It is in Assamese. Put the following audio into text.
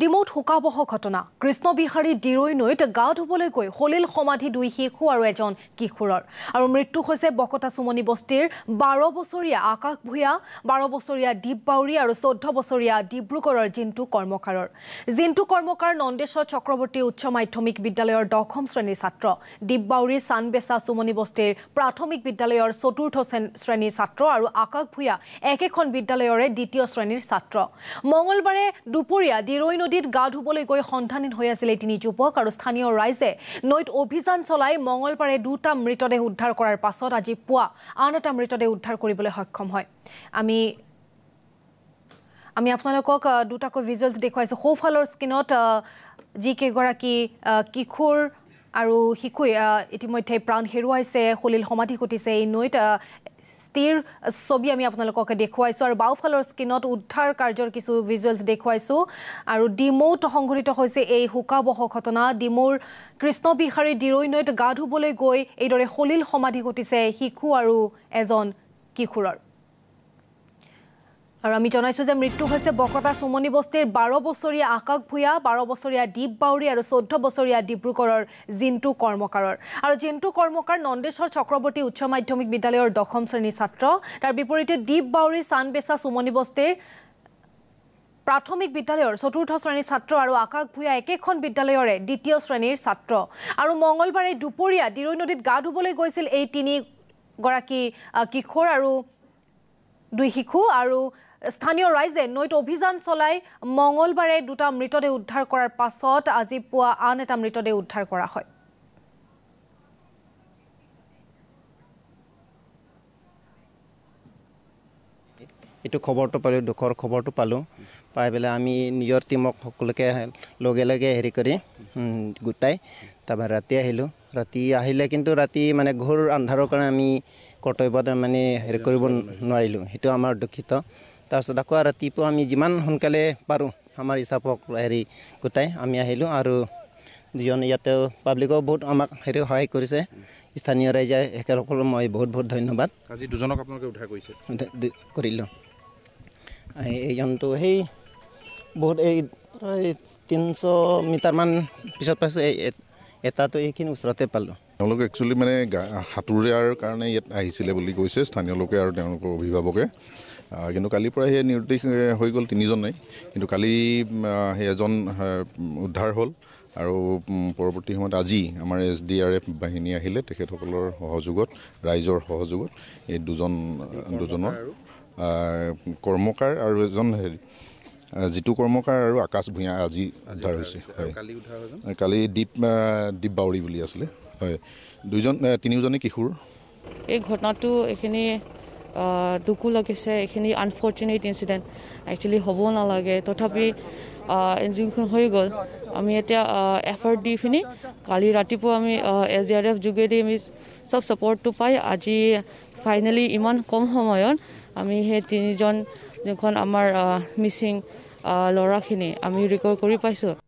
ডিমৌত শোকাবহ ঘটনা কৃষ্ণবিহাৰী ডিৰৈ নৈত গা ধুবলৈ গৈ হলিল সমাধি দুই শিশু আৰু এজন কিশোৰৰ আৰু মৃত্যু হৈছে বকতা চুমনি বস্তিৰ বাৰ বছৰীয়া আকাশ ভূঞা বাৰ বছৰীয়া দ্বীপ বাউৰী আৰু চৈধ্য বছৰীয়া ডিব্ৰুগড়ৰ জিন্তু কৰ্মকাৰৰ জিন্তু কৰ্মকাৰ নন্দেশ্বৰ চক্ৰৱৰ্তী উচ্চ মাধ্যমিক বিদ্যালয়ৰ দশম শ্ৰেণীৰ ছাত্ৰ দ্বীপ বাউৰীৰ চানবেচা চুমনি বস্তিৰ প্ৰাথমিক বিদ্যালয়ৰ চতুৰ্থ শ্ৰেণীৰ ছাত্ৰ আৰু আকাশ ভূঞা একেখন বিদ্যালয়ৰে দ্বিতীয় শ্ৰেণীৰ ছাত্ৰ মঙলবাৰে দুপৰীয়া দিৰৈ নদীত গা ধুবলৈ গৈ সন্ধানহীন হৈ আছিল এই তিনি যুৱক আৰু স্থানীয় ৰাইজে নৈত অভিযান চলাই মঙলবাৰে দুটা মৃতদেহ উদ্ধাৰ কৰাৰ পাছত আজি পুৱা আন এটা মৃতদেহ উদ্ধাৰ কৰিবলৈ সক্ষম হয় আমি আমি আপোনালোকক দুটাকৈ ভিজুৱেলছ দেখুৱাইছোঁ সৌফালৰ স্কিনত যিকেইগৰাকী কিশোৰ আৰু শিশুৱে ইতিমধ্যে প্ৰাণ হেৰুৱাইছে সলিল সমাধি ঘটিছে এই নৈত স্থিৰ ছবি আমি আপোনালোকক দেখুৱাইছোঁ আৰু বাওঁফালৰ স্কিনত উদ্ধাৰ কাৰ্যৰ কিছু ভিজুৱেলছ দেখুৱাইছোঁ আৰু ডিমৌত সংঘটিত হৈছে এই শোকাবহ ঘটনা ডিমৌৰ কৃষ্ণবিহাৰী ডিৰৈ নৈত গা ধুবলৈ গৈ এইদৰে সলিল সমাধি ঘটিছে শিশু আৰু এজন কিশোৰৰ আৰু আমি জনাইছোঁ যে মৃত্যু হৈছে বকতা সুমনি বস্তিৰ বাৰ বছৰীয়া আকাশ ভূঞা বাৰ বছৰীয়া দীপ বাউৰী আৰু চৈধ্য বছৰীয়া ডিব্ৰুগড়ৰ জিণ্টু কৰ্মকাৰৰ আৰু জিণ্টু কৰ্মকাৰ নন্দেশ্বৰ চক্ৰৱৰ্তী উচ্চ মাধ্যমিক বিদ্যালয়ৰ দশম শ্ৰেণীৰ ছাত্ৰ তাৰ বিপৰীতে দীপ বাউৰী চানবেচা সুমনি বস্তিৰ প্ৰাথমিক বিদ্যালয়ৰ চতুৰ্থ শ্ৰেণীৰ ছাত্ৰ আৰু আকাশ ভূঞা একেখন বিদ্যালয়ৰে দ্বিতীয় শ্ৰেণীৰ ছাত্ৰ আৰু মঙলবাৰে দুপৰীয়া দিৰৈ নদীত গা ধুবলৈ গৈছিল এই তিনিগৰাকী কিশোৰ আৰু দুই শিশু আৰু স্থানীয় ৰাইজে নৈত অভিযান চলাই মঙলবাৰে দুটা মৃতদেহ উদ্ধাৰ কৰাৰ পাছত আজি পুৱা আন এটা মৃতদেহ উদ্ধাৰ কৰা হয় এইটো খবৰটো পালোঁ দুখৰ খবৰটো পালোঁ পাই পেলাই আমি নিজৰ টীমক সকলোকে লগে লগে হেৰি কৰি গোটাই তাৰপৰা ৰাতি আহিলোঁ ৰাতি আহিলে কিন্তু ৰাতি মানে ঘোৰ আন্ধাৰৰ কাৰণে আমি কৰ্তব্য মানে হেৰি কৰিব নোৱাৰিলোঁ সেইটো আমাৰ দুখিত তাৰপিছত আকৌ ৰাতিপুৱা আমি যিমান সোনকালে পাৰোঁ আমাৰ হিচাপক হেৰি গোটাই আমি আহিলোঁ আৰু দুজন ইয়াতে পাব্লিকেও বহুত আমাক হেৰি সহায় কৰিছে স্থানীয় ৰাইজে সেইসকলক মই বহুত বহুত ধন্যবাদ আজি দুজনক আপোনালোকে উদ্ধাৰ কৰিছে কৰিলোঁ এইজনটো সেই বহুত এই তিনিশ মিটাৰমান পিছত পাইছোঁ এই এটাটো এইখিনি ওচৰতে পালোঁ তেওঁলোকে একচুৱেলি মানে সাঁতোৰাৰ কাৰণে ইয়াত আহিছিলে বুলি কৈছে স্থানীয় লোকে আৰু তেওঁলোকৰ অভিভাৱকে কিন্তু কালিৰ পৰা সেই নিৰ্দেশ হৈ গ'ল তিনিজনেই কিন্তু কালি সেই এজন উদ্ধাৰ হ'ল আৰু পৰৱৰ্তী সময়ত আজি আমাৰ এছ ডি আৰ এফ বাহিনী আহিলে তেখেতসকলৰ সহযোগত ৰাইজৰ সহযোগত এই দুজন দুজনৰ কৰ্মকাৰ আৰু এজন হেৰি যিটো কৰ্মকাৰ আৰু আকাশ ভূঞা আজি উদ্ধাৰ হৈছে হয় কালি দীপ দীপ বাউৰী বুলি আছিলে হয় দুজন তিনিওজনী কিশোৰ এই ঘটনাটো এইখিনি দুখো লাগিছে এইখিনি আনফৰ্চুনেট ইঞ্চিডেণ্ট একচুৱেলি হ'ব নালাগে তথাপি যিখন হৈ গ'ল আমি এতিয়া এফাৰ্ট দি পিনি কালি ৰাতিপুৱা আমি এছ ডি আৰ এফ যোগেদি আমি চব চাপৰ্টটো পাই আজি ফাইনেলি ইমান কম সময়ত আমি সেই তিনিজন যোনখন আমাৰ মিচিং ল'ৰাখিনি আমি ৰেকৰ্ড কৰি পাইছোঁ